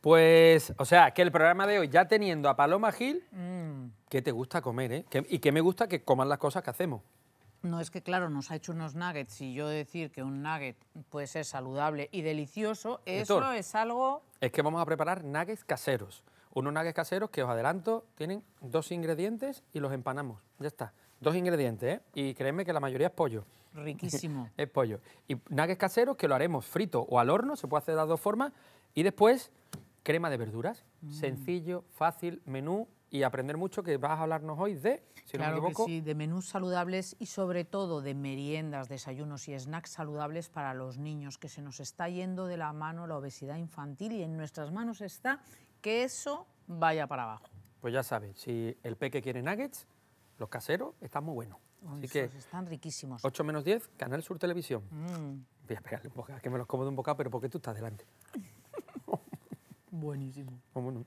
Pues, o sea, que el programa de hoy, ya teniendo a Paloma Gil, mm. ¿qué te gusta comer, eh? y qué me gusta que coman las cosas que hacemos. No, es que claro, nos ha hecho unos nuggets y yo decir que un nugget puede ser saludable y delicioso, eso es algo... Es que vamos a preparar nuggets caseros. Unos nuggets caseros que os adelanto, tienen dos ingredientes y los empanamos. Ya está. Dos ingredientes, ¿eh? Y créeme que la mayoría es pollo. Riquísimo. es pollo. Y nuggets caseros que lo haremos frito o al horno, se puede hacer de las dos formas. Y después crema de verduras. Mm. Sencillo, fácil, menú y aprender mucho que vas a hablarnos hoy de, si no me equivoco. sí, de menús saludables y sobre todo de meriendas, desayunos y snacks saludables para los niños, que se nos está yendo de la mano la obesidad infantil y en nuestras manos está que eso vaya para abajo. Pues ya sabes, si el peque quiere nuggets, los caseros están muy buenos. Así que están riquísimos. 8 menos 10, Canal Sur Televisión. Mm. Voy a pegarle un bocado, que me los como de un bocado, pero porque tú estás delante. kubwa ni bon.